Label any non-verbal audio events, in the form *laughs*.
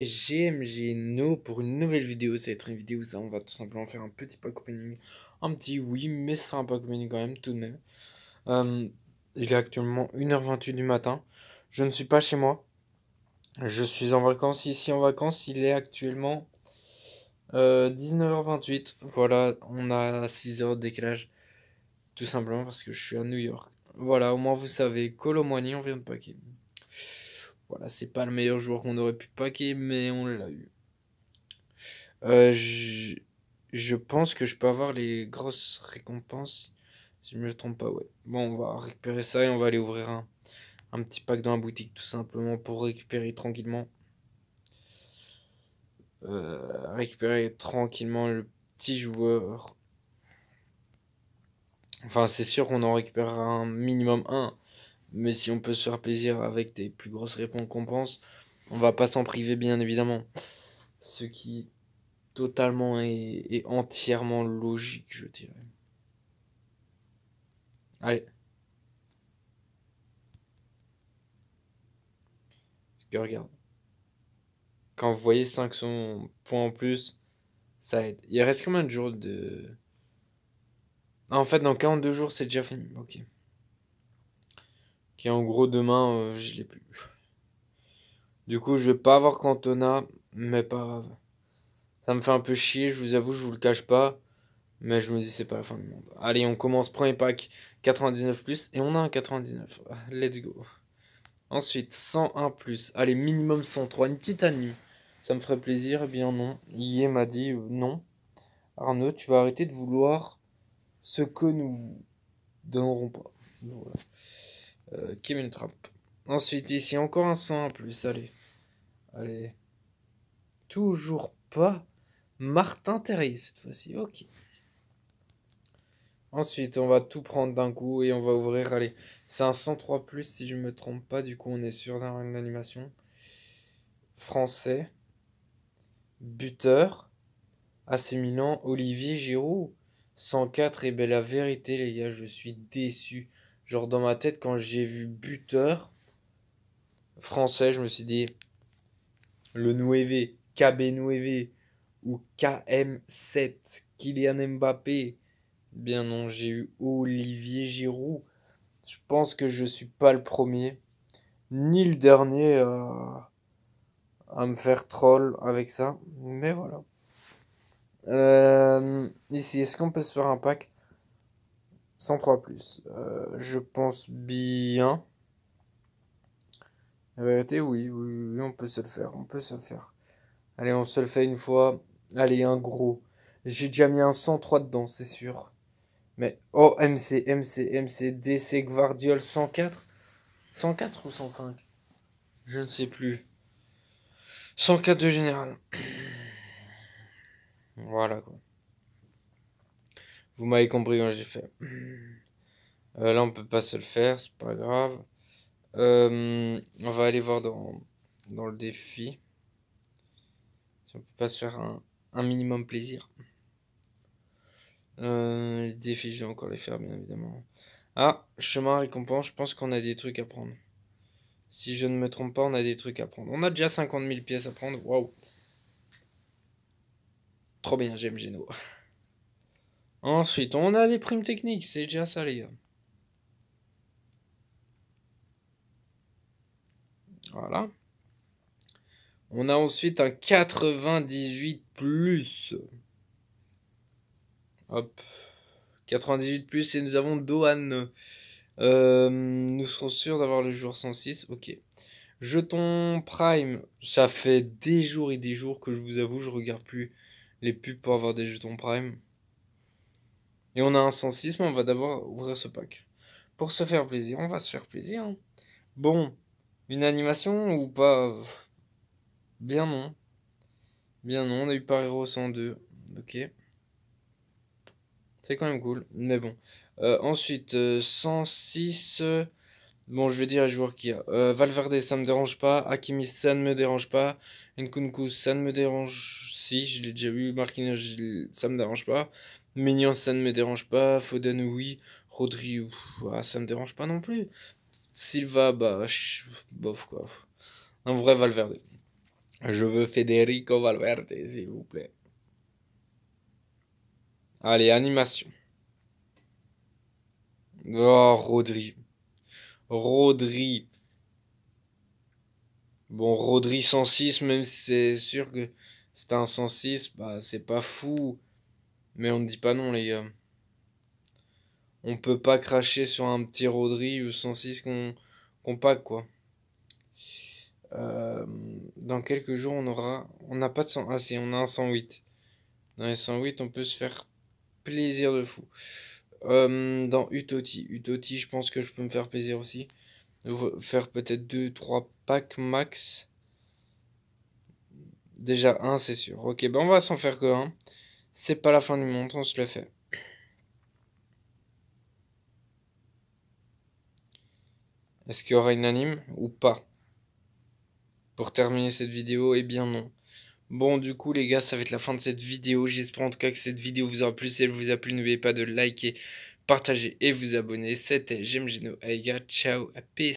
GMG No pour une nouvelle vidéo, ça va être une vidéo où ça, on va tout simplement faire un petit pack opening, un petit oui, mais c'est un pack opening quand même tout de même. Euh, il est actuellement 1h28 du matin, je ne suis pas chez moi, je suis en vacances ici en vacances, il est actuellement 19h28, euh, voilà, on a 6 heures de décalage, tout simplement parce que je suis à New York. Voilà, au moins vous savez, Colomani, on vient de paquer. Voilà, c'est pas le meilleur joueur qu'on aurait pu paquer, mais on l'a eu. Euh, je... pense que je peux avoir les grosses récompenses. Si je me trompe pas, ouais. Bon, on va récupérer ça et on va aller ouvrir un, petit pack dans la boutique, tout simplement, pour récupérer tranquillement. Euh, récupérer tranquillement le petit joueur. Enfin, c'est sûr qu'on en récupérera un minimum un mais si on peut se faire plaisir avec des plus grosses récompenses, on va pas s'en priver, bien évidemment. Ce qui totalement et, entièrement logique, je dirais. Allez. regarde. Quand vous voyez 500 points en plus, ça aide. Il reste combien de jours de. Ah, en fait, dans 42 jours, c'est déjà fini. Ok. Qui en gros demain, je euh, je l'ai plus. Du coup, je vais pas avoir Cantona, mais pas grave. Ça me fait un peu chier, je vous avoue, je vous le cache pas. Mais je me dis, c'est pas la fin du monde. Allez, on commence premier pack 99 plus et on a un 99. *laughs* Let's go. Ensuite, 101 plus. Allez, minimum 103. Une petite année. Ça me ferait plaisir. Eh bien, non. Yé m'a dit euh, non. Arnaud, tu vas arrêter de vouloir ce que nous donnerons pas. Voilà. Euh, Kim Ensuite, ici, encore un 100 plus, allez. Allez. Toujours pas Martin Terrier cette fois-ci, ok. Ensuite, on va tout prendre d'un coup et on va ouvrir, allez, c'est un 103 plus si je me trompe pas, du coup on est sûr une animation. Français, buteur, assimilant Olivier Giroud, 104, et bien, la vérité les gars, je suis déçu. Genre dans ma tête, quand j'ai vu buteur français, je me suis dit le Nueve, kb Nouévé ou KM7, Kylian Mbappé. Bien non, j'ai eu Olivier Giroud. Je pense que je suis pas le premier, ni le dernier euh, à me faire troll avec ça. Mais voilà. Euh, ici, est-ce qu'on peut se faire un pack 103 plus. Euh, je pense bien. La vérité, oui, oui, oui, on peut se le faire, on peut se le faire. Allez, on se le fait une fois. Allez, un gros. J'ai déjà mis un 103 dedans, c'est sûr. Mais, oh, MC, MC, MC, DC, Guardiol, 104 104 ou 105 Je ne sais plus. 104 de général. *clears throat* voilà, quoi. Vous m'avez compris quand j'ai fait. *clears throat* Euh, là, on peut pas se le faire, c'est pas grave. Euh, on va aller voir dans, le défi. Si on peut pas se faire un, minimum plaisir. Euh, les défis, je vais encore les faire, bien évidemment. Ah, chemin récompense, je pense qu'on a des trucs à prendre. Si je ne me trompe pas, on a des trucs à prendre. On a déjà 50 000 pièces à prendre, waouh. Trop bien, j'aime Geno. *laughs* Ensuite, on a les primes techniques, c'est déjà ça les gars. Voilà. On a ensuite un 98 plus. Hop. 98 plus et nous avons Dohan. Euh, nous serons sûrs d'avoir le jour 106. Ok. Jetons Prime. Ça fait des jours et des jours que je vous avoue, je regarde plus les pubs pour avoir des jetons Prime et on a un 106, mais on va d'abord ouvrir ce pack. Pour se faire plaisir, on va se faire plaisir. Hein. Bon, une animation ou pas Bien non. Bien non, on a eu par héros 102. Ok. C'est quand même cool, mais bon. Euh, ensuite, 106. Euh, euh, bon, je vais dire à qu'il qui a. Valverde, ça me dérange pas. Hakimi, ça ne me dérange pas. Nkunku, ça ne me dérange. Si, je l'ai déjà vu. Marquinhos, ça me dérange pas. Mignon, ça ne me dérange pas. Foden, oui. Rodri, ah, ça me dérange pas non plus. Silva, bah, bof quoi. Un vrai Valverde. Je veux Federico Valverde, s'il vous plaît. Allez, animation. Oh, Rodri. Rodri. Bon, Rodri 106, même si c'est sûr que c'est un 106, bah, c'est pas fou. Mais on ne dit pas non, les gars. On peut pas cracher sur un petit Rodri ou 106 qu'on pack, quoi. Euh, dans quelques jours, on aura. On n'a pas de 100. Ah, c'est... on a un 108. Dans les 108, on peut se faire plaisir de fou. Euh, dans Utoti. Utoti, je pense que je peux me faire plaisir aussi. Faire peut-être 2-3 packs max. Déjà un, c'est sûr. Ok, ben on va s'en faire que un. C'est pas la fin du monde, on se le fait. Est-ce qu'il y aura une anime ou pas Pour terminer cette vidéo, eh bien non. Bon, du coup, les gars, ça va être la fin de cette vidéo. J'espère en tout cas que cette vidéo vous aura plu. Si elle vous a plu, n'oubliez pas de liker, partager et vous abonner. C'était Gino. gars, ciao, peace